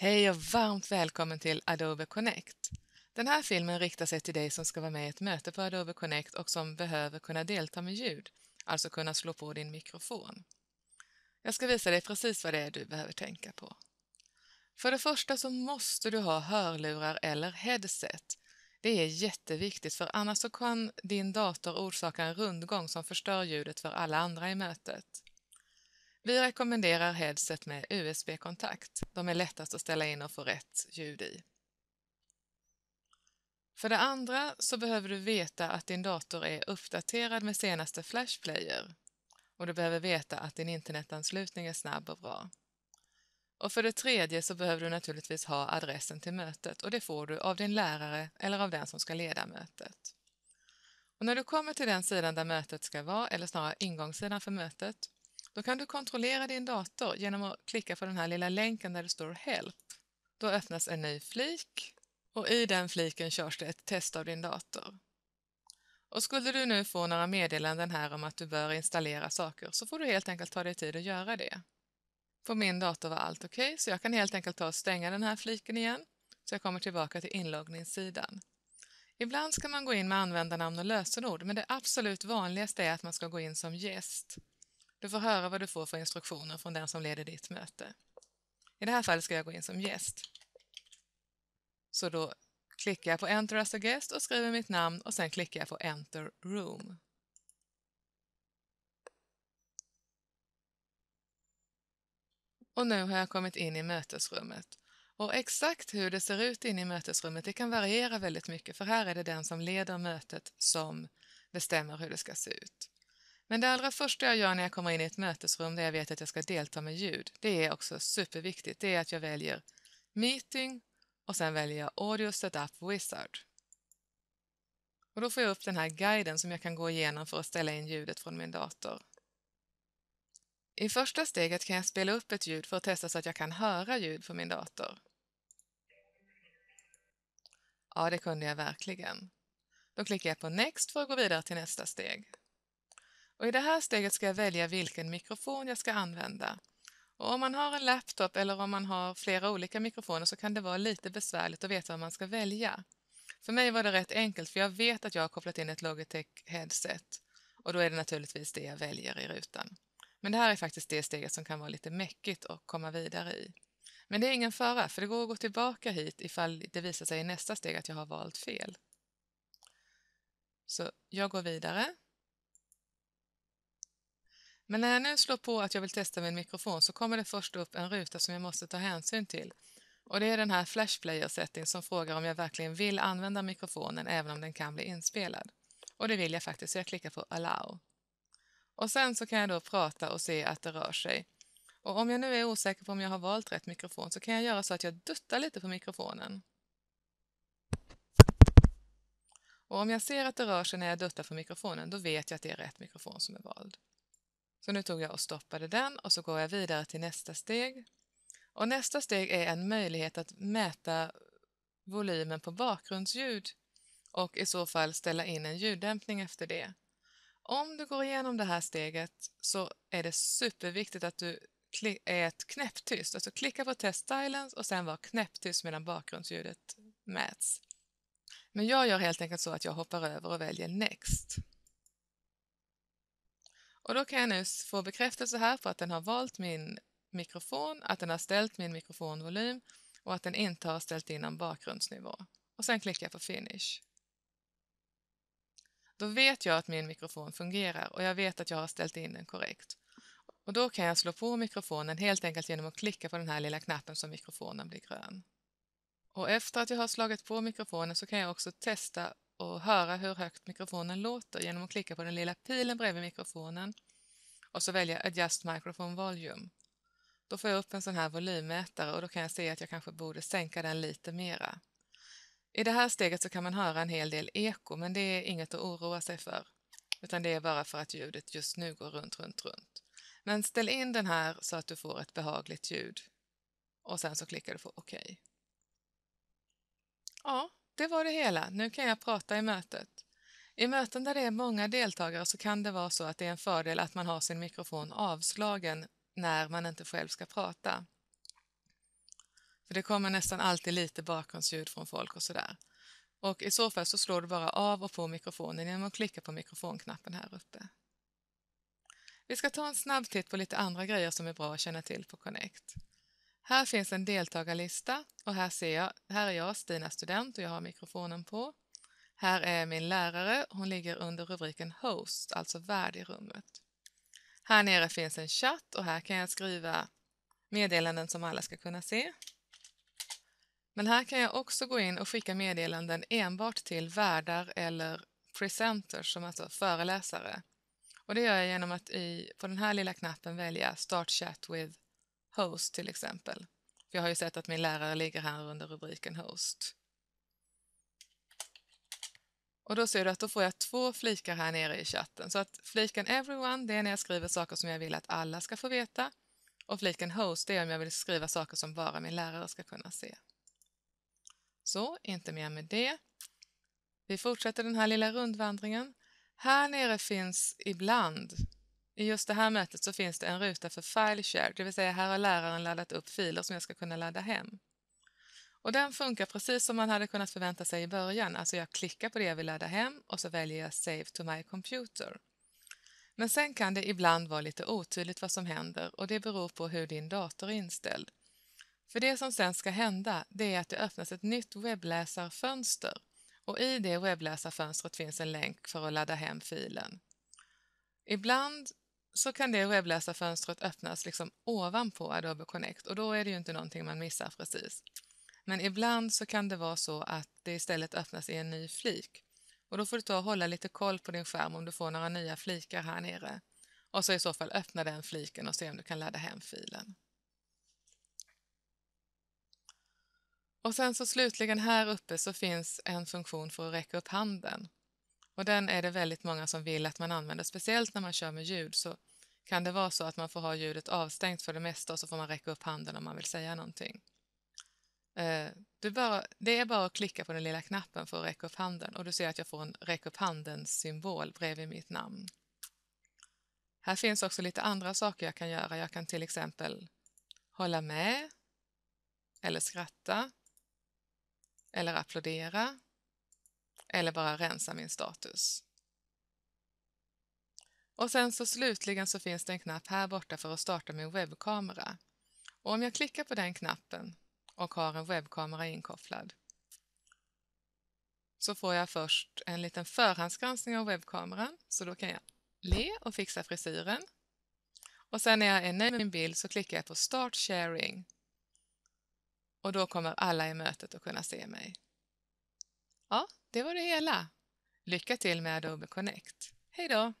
Hej och varmt välkommen till Adobe Connect. Den här filmen riktar sig till dig som ska vara med i ett möte på Adobe Connect och som behöver kunna delta med ljud, alltså kunna slå på din mikrofon. Jag ska visa dig precis vad det är du behöver tänka på. För det första så måste du ha hörlurar eller headset. Det är jätteviktigt för annars så kan din dator orsaka en rundgång som förstör ljudet för alla andra i mötet. Vi rekommenderar headset med USB-kontakt. De är lättast att ställa in och få rätt ljud i. För det andra så behöver du veta att din dator är uppdaterad med senaste Flash Player och du behöver veta att din internetanslutning är snabb och bra. Och för det tredje så behöver du naturligtvis ha adressen till mötet och det får du av din lärare eller av den som ska leda mötet. Och när du kommer till den sidan där mötet ska vara, eller snarare ingångssidan för mötet, då kan du kontrollera din dator genom att klicka på den här lilla länken där det står Help. Då öppnas en ny flik och i den fliken körs det ett test av din dator. Och skulle du nu få några meddelanden här om att du bör installera saker så får du helt enkelt ta dig tid att göra det. På min dator var allt okej okay, så jag kan helt enkelt ta och stänga den här fliken igen så jag kommer tillbaka till inloggningssidan. Ibland ska man gå in med användarnamn och lösenord men det absolut vanligaste är att man ska gå in som gäst. Du får höra vad du får för instruktioner från den som leder ditt möte. I det här fallet ska jag gå in som gäst. Så då klickar jag på Enter as a guest och skriver mitt namn och sen klickar jag på Enter room. Och nu har jag kommit in i mötesrummet. Och exakt hur det ser ut inne i mötesrummet det kan variera väldigt mycket för här är det den som leder mötet som bestämmer hur det ska se ut. Men det allra första jag gör när jag kommer in i ett mötesrum där jag vet att jag ska delta med ljud, det är också superviktigt. Det är att jag väljer Meeting och sen väljer jag Audio Setup Wizard. Och då får jag upp den här guiden som jag kan gå igenom för att ställa in ljudet från min dator. I första steget kan jag spela upp ett ljud för att testa så att jag kan höra ljud från min dator. Ja, det kunde jag verkligen. Då klickar jag på Next för att gå vidare till nästa steg. Och I det här steget ska jag välja vilken mikrofon jag ska använda. Och om man har en laptop eller om man har flera olika mikrofoner så kan det vara lite besvärligt att veta vad man ska välja. För mig var det rätt enkelt för jag vet att jag har kopplat in ett Logitech headset och då är det naturligtvis det jag väljer i rutan. Men det här är faktiskt det steget som kan vara lite mäckigt att komma vidare i. Men det är ingen fara, för det går att gå tillbaka hit ifall det visar sig i nästa steg att jag har valt fel. Så jag går vidare men när jag nu slår på att jag vill testa min mikrofon så kommer det först upp en ruta som jag måste ta hänsyn till. Och det är den här Flash Player Setting som frågar om jag verkligen vill använda mikrofonen även om den kan bli inspelad. Och det vill jag faktiskt, så jag klickar på Allow. Och sen så kan jag då prata och se att det rör sig. Och om jag nu är osäker på om jag har valt rätt mikrofon så kan jag göra så att jag duttar lite på mikrofonen. Och om jag ser att det rör sig när jag duttar på mikrofonen, då vet jag att det är rätt mikrofon som är vald. Så nu tog jag och stoppade den och så går jag vidare till nästa steg. Och nästa steg är en möjlighet att mäta volymen på bakgrundsljud och i så fall ställa in en ljuddämpning efter det. Om du går igenom det här steget så är det superviktigt att du är ett knäpptyst, alltså klicka på Test Silence och sen var knäpptyst medan bakgrundsljudet mäts. Men jag gör helt enkelt så att jag hoppar över och väljer Next. Och då kan jag nu få bekräftelse här på att den har valt min mikrofon, att den har ställt min mikrofonvolym och att den inte har ställt in någon bakgrundsnivå. Och sen klickar jag på Finish. Då vet jag att min mikrofon fungerar och jag vet att jag har ställt in den korrekt. Och då kan jag slå på mikrofonen helt enkelt genom att klicka på den här lilla knappen så mikrofonen blir grön. Och efter att jag har slagit på mikrofonen så kan jag också testa och höra hur högt mikrofonen låter genom att klicka på den lilla pilen bredvid mikrofonen och så välja Adjust Microphone Volume. Då får jag upp en sån här volymmätare och då kan jag se att jag kanske borde sänka den lite mera. I det här steget så kan man höra en hel del eko men det är inget att oroa sig för utan det är bara för att ljudet just nu går runt, runt, runt. Men ställ in den här så att du får ett behagligt ljud och sen så klickar du på OK. Ja, det var det hela. Nu kan jag prata i mötet. I möten där det är många deltagare så kan det vara så att det är en fördel att man har sin mikrofon avslagen när man inte själv ska prata. För det kommer nästan alltid lite bakgrundsljud från folk och sådär. Och i så fall så slår du bara av och på mikrofonen genom att klicka på mikrofonknappen här uppe. Vi ska ta en snabb titt på lite andra grejer som är bra att känna till på Connect. Här finns en deltagarlista och här ser jag, här är jag Stina student och jag har mikrofonen på. Här är min lärare, hon ligger under rubriken Host, alltså värd i rummet. Här nere finns en chatt och här kan jag skriva meddelanden som alla ska kunna se. Men här kan jag också gå in och skicka meddelanden enbart till värdar eller presenters, som alltså föreläsare. Och det gör jag genom att i, på den här lilla knappen välja Start chat with host till exempel. Jag har ju sett att min lärare ligger här under rubriken host. Och då ser du att då får jag två flikar här nere i chatten. Så att fliken everyone, det är när jag skriver saker som jag vill att alla ska få veta. Och fliken host, det är om jag vill skriva saker som bara min lärare ska kunna se. Så, inte mer med det. Vi fortsätter den här lilla rundvandringen. Här nere finns ibland i just det här mötet så finns det en ruta för file share, det vill säga här har läraren laddat upp filer som jag ska kunna ladda hem. Och den funkar precis som man hade kunnat förvänta sig i början, alltså jag klickar på det jag vill ladda hem och så väljer jag Save to my computer. Men sen kan det ibland vara lite otydligt vad som händer och det beror på hur din dator är inställd. För det som sen ska hända, det är att det öppnas ett nytt webbläsarfönster och i det webbläsarfönstret finns en länk för att ladda hem filen. Ibland så kan det webbläsarfönstret öppnas liksom ovanpå Adobe Connect och då är det ju inte någonting man missar precis. Men ibland så kan det vara så att det istället öppnas i en ny flik. Och då får du ta och hålla lite koll på din skärm om du får några nya flikar här nere. Och så i så fall öppna den fliken och se om du kan ladda hem filen. Och sen så slutligen här uppe så finns en funktion för att räcka upp handen. Och den är det väldigt många som vill att man använder. Speciellt när man kör med ljud så kan det vara så att man får ha ljudet avstängt för det mesta och så får man räcka upp handen om man vill säga någonting. Eh, bara, det är bara att klicka på den lilla knappen för att räcka upp handen och du ser att jag får en räck upp handen-symbol bredvid mitt namn. Här finns också lite andra saker jag kan göra. Jag kan till exempel hålla med eller skratta eller applådera eller bara rensa min status. Och sen så slutligen så finns det en knapp här borta för att starta min webbkamera. Och om jag klickar på den knappen och har en webbkamera inkopplad så får jag först en liten förhandsgranskning av webbkameran så då kan jag le och fixa frisyren. Och sen när jag är nöjd med min bild så klickar jag på Start sharing och då kommer alla i mötet att kunna se mig. Ja, det var det hela. Lycka till med Adobe Connect. Hej då!